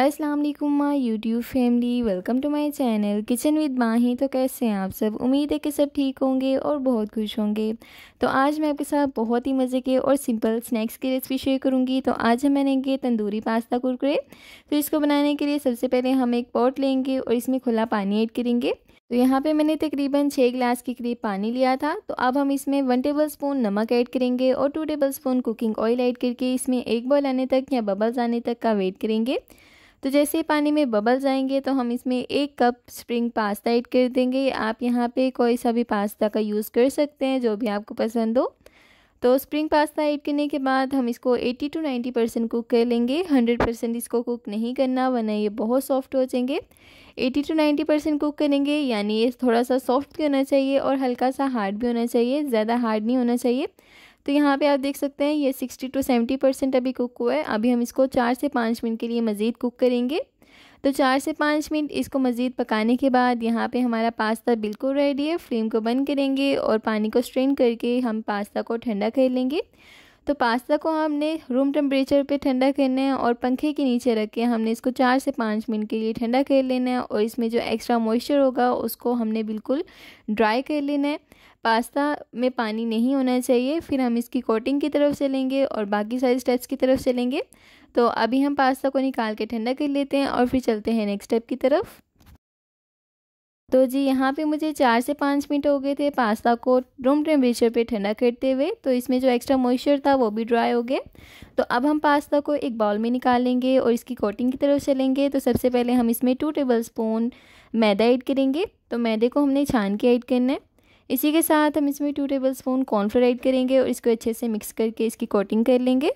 अस्सलाम वालेकुम my YouTube family welcome to my channel kitchen with Mahi तो कैसे हैं आप सब उम्मीद है कि सब ठीक होंगे और बहुत खुश होंगे तो आज मैं आपके साथ बहुत ही मज़े के और सिंपल स्नैक्स की रेसिपी शेयर करूंगी तो आज हम बनेंगे तंदूरी पास्ता कुरकुरे तो इसको बनाने के लिए सबसे पहले हम एक पॉट लेंगे और इसमें खुला पानी ऐड करेंगे तो यहाँ पे मैंने तकरीबन छः गिलास के करीब पानी लिया था तो अब हम इसमें वन टेबल स्पून नमक ऐड करेंगे और two tablespoon cooking oil add करके इसमें एक बॉल आने तक या बबल्स आने तक का वेट करेंगे तो जैसे ही पानी में बबल जाएंगे तो हम इसमें एक कप स्प्रिंग पास्ता ऐड कर देंगे आप यहाँ पे कोई सा भी पास्ता का यूज़ कर सकते हैं जो भी आपको पसंद हो तो स्प्रिंग पास्ता ऐड करने के बाद हम इसको 80 टू 90 परसेंट कुक कर लेंगे 100 परसेंट इसको कुक नहीं करना वरना ये बहुत सॉफ्ट हो जाएंगे 80 टू 90 परसेंट कुक करेंगे यानी ये थोड़ा सा सॉफ्ट भी होना चाहिए और हल्का सा हार्ड भी होना चाहिए ज़्यादा हार्ड नहीं होना चाहिए तो यहाँ पे आप देख सकते हैं ये 60 टू 70 परसेंट अभी कुक हुआ है अभी हम इसको चार से पाँच मिनट के लिए मज़ीद कुक करेंगे तो चार से पाँच मिनट इसको मज़ीद पकाने के बाद यहाँ पे हमारा पास्ता बिल्कुल रेडी है फ्लेम को बंद करेंगे और पानी को स्ट्रेन करके हम पास्ता को ठंडा कर लेंगे तो पास्ता को हमने रूम टेम्परेचर पे ठंडा करना है और पंखे के नीचे रख के हमने इसको चार से पाँच मिनट के लिए ठंडा कर लेना है और इसमें जो एक्स्ट्रा मॉइस्चर होगा उसको हमने बिल्कुल ड्राई कर लेना है पास्ता में पानी नहीं होना चाहिए फिर हम इसकी कोटिंग की तरफ चलेंगे और बाकी सारे स्टेप्स की तरफ चलेंगे तो अभी हम पास्ता को निकाल के ठंडा कर लेते हैं और फिर चलते हैं नेक्स्ट स्टेप की तरफ तो जी यहाँ पे मुझे चार से पाँच मिनट हो गए थे पास्ता को रूम टेम्परेचर पे ठंडा करते हुए तो इसमें जो एक्स्ट्रा मॉइस्चर था वो भी ड्राई हो गए तो अब हम पास्ता को एक बाउल में निकालेंगे और इसकी कोटिंग की तरफ चलेंगे तो सबसे पहले हम इसमें टू टेबल स्पून मैदा ऐड करेंगे तो मैदे को हमने छान के ऐड करना है इसी के साथ हम इसमें two tablespoon cornflour add करेंगे और इसको अच्छे से मिक्स करके इसकी कोटिंग कर लेंगे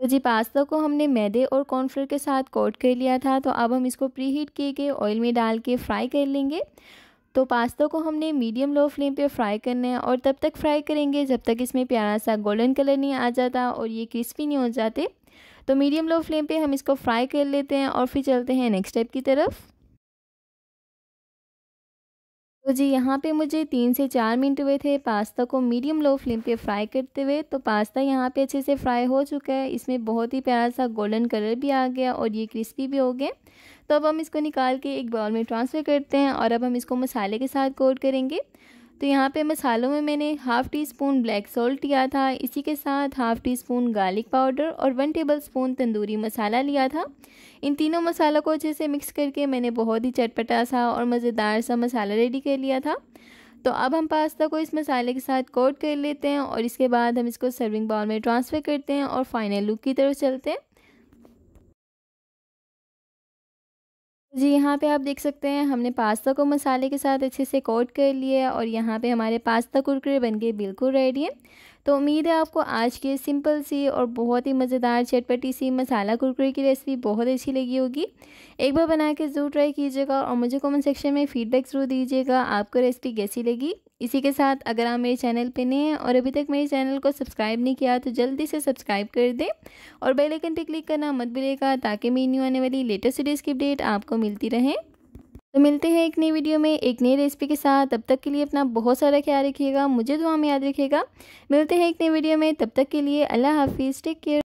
तो जी पास्ता को हमने मैदे और कॉर्नफ्लोर के साथ कोट कर लिया था तो अब हम इसको प्री हीट किए गए ऑयल में डाल के फ्राई कर लेंगे तो पास्ता को हमने मीडियम लो फ्लेम पे फ्राई करना है और तब तक फ्राई करेंगे जब तक इसमें प्यारा सा गोल्डन कलर नहीं आ जाता और ये क्रिस्पी नहीं हो जाते तो मीडियम लो फ्लेम पे हम इसको फ्राई कर लेते हैं और फिर चलते हैं नेक्स्ट स्टेप की तरफ तो जी यहाँ पे मुझे तीन से चार मिनट हुए थे पास्ता को मीडियम लो फ्लेम पे फ्राई करते हुए तो पास्ता यहाँ पे अच्छे से फ्राई हो चुका है इसमें बहुत ही प्यारा सा गोल्डन कलर भी आ गया और ये क्रिस्पी भी हो गए तो अब हम इसको निकाल के एक बाउल में ट्रांसफ़र करते हैं और अब हम इसको मसाले के साथ कोट करेंगे तो यहाँ पे मसालों में मैंने half teaspoon black salt लिया था इसी के साथ half teaspoon garlic powder और one tablespoon tandoori masala लिया था इन तीनों मसालों को अच्छे से मिक्स करके मैंने बहुत ही चटपटा सा और मज़ेदार सा मसाला रेडी कर लिया था तो अब हम पास्ता को इस मसाले के साथ कोट कर लेते हैं और इसके बाद हम इसको सर्विंग बाउल में ट्रांसफ़र करते हैं और फाइनल लुक की तरफ चलते हैं जी यहाँ पे आप देख सकते हैं हमने पास्ता को मसाले के साथ अच्छे से कोट कर लिया और यहाँ पे हमारे पास्ता कुरकुरे बनके बिल्कुल रेडी है तो उम्मीद है आपको आज के सिंपल सी और बहुत ही मज़ेदार चटपटी सी मसाला कुरकुरे की रेसिपी बहुत अच्छी लगी होगी एक बार बना के ज़रूर ट्राई कीजिएगा और मुझे कमेंट सेक्शन में फ़ीडबैक ज़रूर दीजिएगा आपको रेसिपी कैसी लगी इसी के साथ अगर आप मेरे चैनल पर नए हैं और अभी तक मेरे चैनल को सब्सक्राइब नहीं किया तो जल्दी से सब्सक्राइब कर दें और बेल पर क्लिक करना मत मिलेगा ताकि मेरी न्यू आने वाली लेटेस्ट वीडियोस की अपडेट आपको मिलती रहें तो मिलते हैं एक नई वीडियो में एक नई रेसिपी के साथ तब तक के लिए अपना बहुत सारा ख्याल रखिएगा मुझे दुआ में याद रखिएगा मिलते हैं एक नई वीडियो में तब तक के लिए अल्लाह हाफिज़ टेक केयर